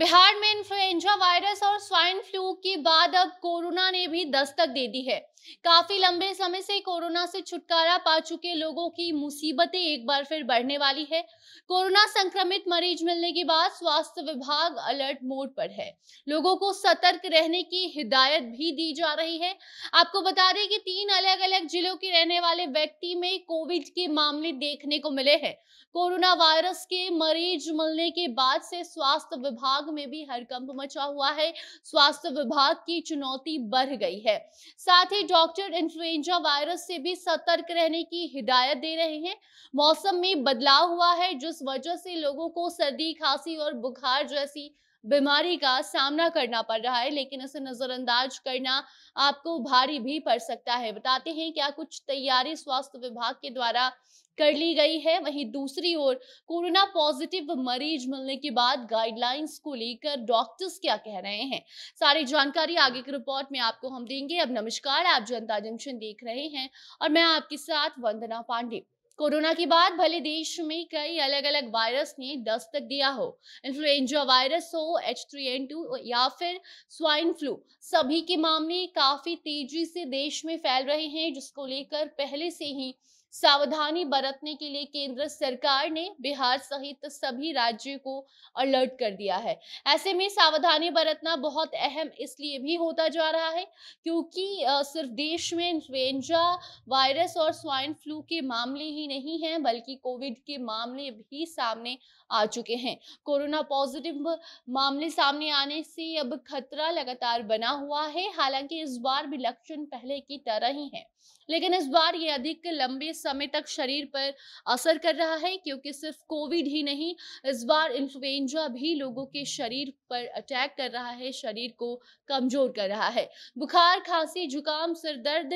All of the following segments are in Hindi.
बिहार में इन्फ्लुएंजा वायरस और स्वाइन फ्लू की बाद अब कोरोना ने भी दस्तक दे दी है काफी लंबे समय से कोरोना से छुटकारा पा चुके लोगों की मुसीबतें एक बार फिर बढ़ने वाली है कोरोना संक्रमित मरीज मिलने के बाद स्वास्थ्य विभाग अलर्ट मोड पर है लोगों को सतर्क रहने की हिदायत भी दी जा रही है आपको बता दें कि तीन अलग अलग जिलों के रहने वाले व्यक्ति में कोविड के मामले देखने को मिले हैं कोरोना वायरस के मरीज मिलने के बाद से स्वास्थ्य विभाग में भी हरकंप मचा हुआ है स्वास्थ्य विभाग की चुनौती बढ़ गई है साथ ही डॉक्टर इन्फ्लुएंजा वायरस से भी सतर्क रहने की हिदायत दे रहे हैं मौसम में बदलाव हुआ है जिस वजह से लोगों को सर्दी खांसी और बुखार जैसी बीमारी का सामना करना पड़ रहा है लेकिन इसे नजरअंदाज करना आपको भारी भी पड़ सकता है बताते हैं क्या कुछ तैयारी स्वास्थ्य विभाग के द्वारा कर ली गई है वहीं दूसरी ओर कोरोना पॉजिटिव मरीज मिलने के बाद गाइडलाइंस को लेकर डॉक्टर्स क्या कह रहे हैं सारी जानकारी आगे की रिपोर्ट में आपको हम देंगे अब नमस्कार आप जनता जंक्शन देख रहे हैं और मैं आपके साथ वंदना पांडे कोरोना के बाद भले देश में कई अलग अलग वायरस ने दस्तक दिया हो इन्फ्लुएंजा वायरस हो एच थ्री एन टू या फिर स्वाइन फ्लू सभी के मामले काफी तेजी से देश में फैल रहे हैं जिसको लेकर पहले से ही सावधानी बरतने के लिए केंद्र सरकार ने बिहार सहित सभी राज्यों को अलर्ट कर दिया है ऐसे में सावधानी बरतना बहुत अहम इसलिए भी होता जा रहा है क्योंकि सिर्फ देश में इन्फ्लुएंजा वायरस और स्वाइन फ्लू के मामले ही नहीं हैं बल्कि कोविड के मामले भी सामने आ चुके हैं कोरोना पॉजिटिव मामले सामने आने से अब खतरा लगातार बना हुआ है हालांकि इस बार भी लक्षण पहले की तरह ही है लेकिन इस बार ये अधिक लंबे समय तक शरीर पर असर कर रहा है क्योंकि सिर्फ कोविड ही नहीं इस बार इन्फ्लुएंजा भी लोगों के शरीर पर अटैक कर रहा है शरीर को कमजोर कर रहा है बुखार खांसी जुकाम सिर दर्द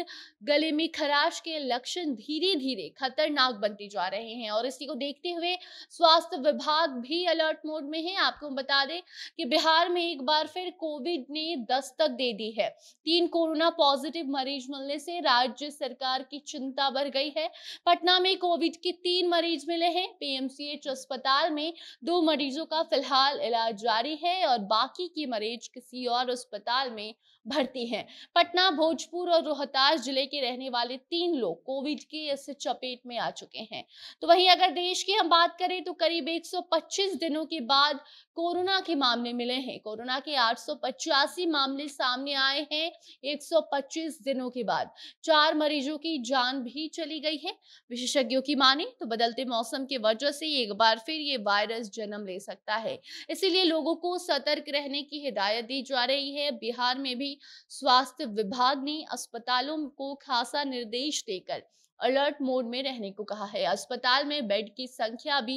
गले में खराश के लक्षण धीरे धीरे खतरनाक बनते जा रहे हैं और इसी को देखते हुए स्वास्थ्य विभाग भी अलर्ट मोड में है आपको बता दें कि बिहार में एक बार फिर कोविड ने दस्तक दे दी है तीन कोरोना पॉजिटिव मरीज मिलने से राज्य से सरकार की चिंता बढ़ गई है पटना में कोविड के तीन मरीज मिले हैं पीएमसीएच अस्पताल में दो मरीजों का फिलहाल इलाज जारी है और बाकी के मरीज किसी और अस्पताल में भर्ती हैं पटना भोजपुर और रोहतास जिले के रहने वाले तीन लोग कोविड के इस चपेट में आ चुके हैं तो वहीं अगर देश की हम बात करें तो करीब 125 दिनों के बाद कोरोना के मामले मिले हैं कोरोना के आठ मामले सामने आए हैं 125 दिनों के बाद चार मरीजों की जान भी चली गई है विशेषज्ञों की माने तो बदलते मौसम के वजह से एक बार फिर ये वायरस जन्म ले सकता है इसीलिए लोगों को सतर्क रहने की हिदायत दी जा रही है बिहार में भी स्वास्थ्य विभाग ने अस्पतालों को खासा निर्देश देकर अलर्ट मोड में रहने को कहा है अस्पताल में बेड की संख्या भी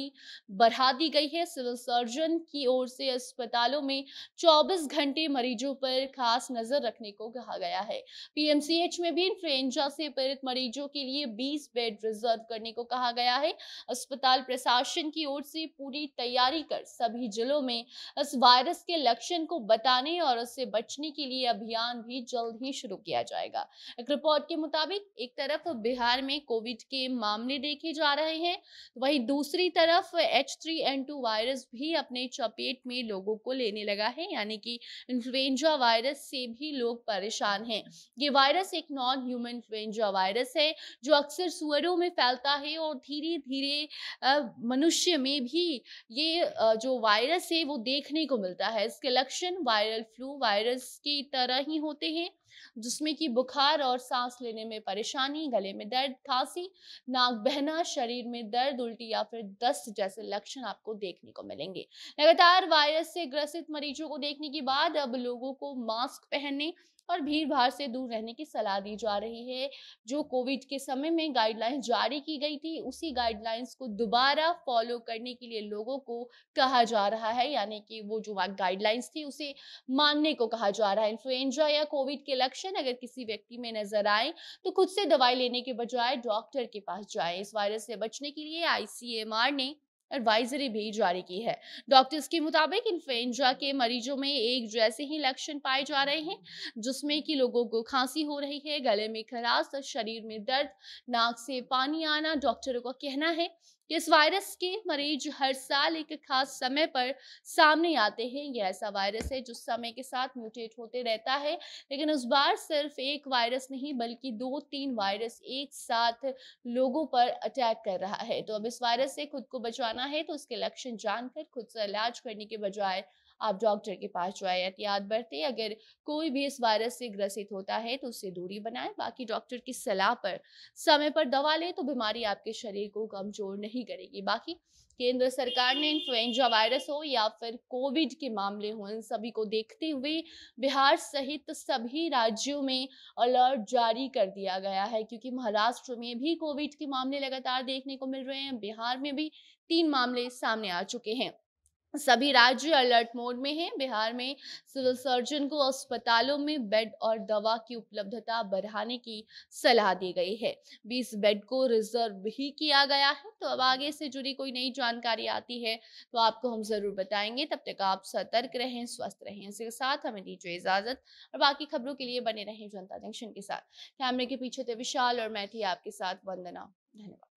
बढ़ा दी गई है सिविल सर्जन की ओर से अस्पतालों में 24 घंटे मरीजों पर खास नजर रखने को कहा गया है पीएमसीएच में भी इन्फ्लुएंजा से पीड़ित मरीजों के लिए 20 बेड रिजर्व करने को कहा गया है अस्पताल प्रशासन की ओर से पूरी तैयारी कर सभी जिलों में इस वायरस के लक्षण को बताने और उससे बचने के लिए अभियान भी जल्द ही शुरू किया जाएगा एक रिपोर्ट के मुताबिक एक तरफ बिहार में में कोविड के मामले देखे जा रहे हैं वहीं दूसरी तरफ H three N two virus भी अपने चपेट में लोगों को लेने लगा है यानी कि इन्फ्लुएंजा वायरस से भी लोग परेशान हैं ये वायरस एक नॉन ह्यूमन इन्फ्लुएंजा वायरस है जो अक्सर सुअरों में फैलता है और धीरे धीरे मनुष्य में भी ये जो वायरस है वो देखने को मिलता है इसके लक्षण वायरल फ्लू वायरस की तरह ही होते हैं जिसमें कि बुखार और सांस लेने में परेशानी गले में दर्द खांसी नाक बहना शरीर में दर्द उल्टी या फिर दस्त जैसे लक्षण आपको देखने को मिलेंगे लगातार वायरस से ग्रसित मरीजों को देखने के बाद अब लोगों को मास्क पहनने और भीड़ भाड़ से दूर रहने की सलाह दी जा रही है जो कोविड के समय में गाइडलाइंस जारी की गई थी उसी गाइडलाइंस को दोबारा फॉलो करने के लिए लोगों को कहा जा रहा है यानी कि वो जो गाइडलाइंस थी उसे मानने को कहा जा रहा है इन्फ्लुएंजा या कोविड के लक्षण अगर किसी व्यक्ति में नजर आए तो खुद से दवाई लेने के बजाय डॉक्टर के पास जाए इस वायरस से बचने के लिए आईसीएमआर ने एडवाइजरी भी जारी की है डॉक्टर्स के मुताबिक इन्फ्लुएंजा के मरीजों में एक जैसे ही लक्षण पाए जा रहे हैं जिसमें कि लोगों को खांसी हो रही है गले में खराश शरीर में दर्द नाक से पानी आना डॉक्टरों का कहना है इस वायरस के मरीज हर साल एक खास समय पर सामने आते हैं यह ऐसा वायरस है जो समय के साथ म्यूटेट होते रहता है लेकिन उस बार सिर्फ एक वायरस नहीं बल्कि दो तीन वायरस एक साथ लोगों पर अटैक कर रहा है तो अब इस वायरस से खुद को बचाना है तो उसके लक्षण जानकर खुद से इलाज करने के बजाय आप डॉक्टर के पास जो है एहतियात बरतें अगर कोई भी इस वायरस से ग्रसित होता है तो उससे दूरी बनाएं बाकी डॉक्टर की सलाह पर समय पर दवा लें तो बीमारी आपके शरीर को कमजोर नहीं करेगी बाकी केंद्र सरकार ने इन्फ्लुएंजा वायरस हो या फिर कोविड के मामले हो इन सभी को देखते हुए बिहार सहित सभी राज्यों में अलर्ट जारी कर दिया गया है क्योंकि महाराष्ट्र में भी कोविड के मामले लगातार देखने को मिल रहे हैं बिहार में भी तीन मामले सामने आ चुके हैं सभी राज्य अलर्ट मोड में हैं बिहार में सिविल सर्जन को अस्पतालों में बेड और दवा की उपलब्धता बढ़ाने की सलाह दी गई है 20 बेड को रिजर्व भी किया गया है तो अब आगे से जुड़ी कोई नई जानकारी आती है तो आपको हम जरूर बताएंगे तब तक आप सतर्क रहें स्वस्थ रहें इसके साथ हमें दीजिए इजाजत और बाकी खबरों के लिए बने रहें जनता जंक्शन के साथ कैमरे के पीछे थे विशाल और मैं थी आपके साथ वंदना धन्यवाद